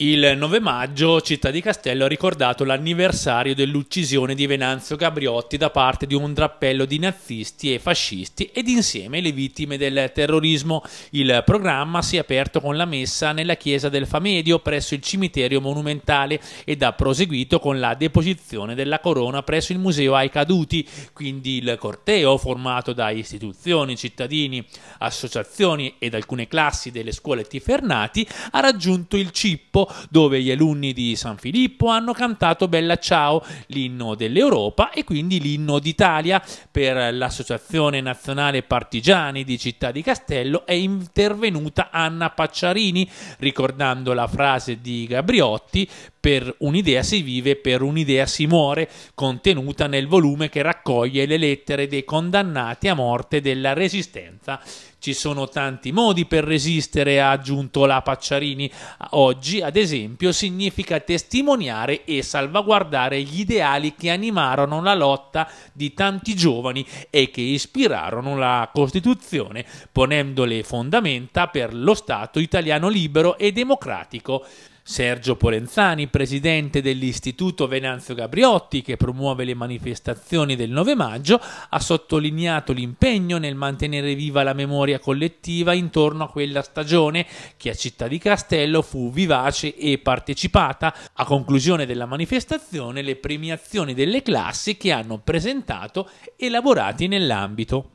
Il 9 maggio Città di Castello ha ricordato l'anniversario dell'uccisione di Venanzio Gabriotti da parte di un drappello di nazisti e fascisti ed insieme le vittime del terrorismo. Il programma si è aperto con la messa nella chiesa del Famedio presso il cimitero monumentale ed ha proseguito con la deposizione della corona presso il museo ai caduti, quindi il corteo formato da istituzioni, cittadini, associazioni ed alcune classi delle scuole tifernati ha raggiunto il Cippo dove gli alunni di San Filippo hanno cantato Bella Ciao, l'inno dell'Europa e quindi l'inno d'Italia per l'Associazione Nazionale Partigiani di Città di Castello è intervenuta Anna Pacciarini ricordando la frase di Gabriotti per un'idea si vive, per un'idea si muore, contenuta nel volume che raccoglie le lettere dei condannati a morte della resistenza ci sono tanti modi per resistere, ha aggiunto la Pacciarini. Oggi, ad esempio, significa testimoniare e salvaguardare gli ideali che animarono la lotta di tanti giovani e che ispirarono la Costituzione, ponendo le fondamenta per lo Stato italiano libero e democratico. Sergio Polenzani, presidente dell'Istituto Venanzio Gabriotti, che promuove le manifestazioni del 9 maggio, ha sottolineato l'impegno nel mantenere viva la memoria collettiva intorno a quella stagione che a Città di Castello fu vivace e partecipata. A conclusione della manifestazione, le premiazioni delle classi che hanno presentato e lavorati nell'ambito.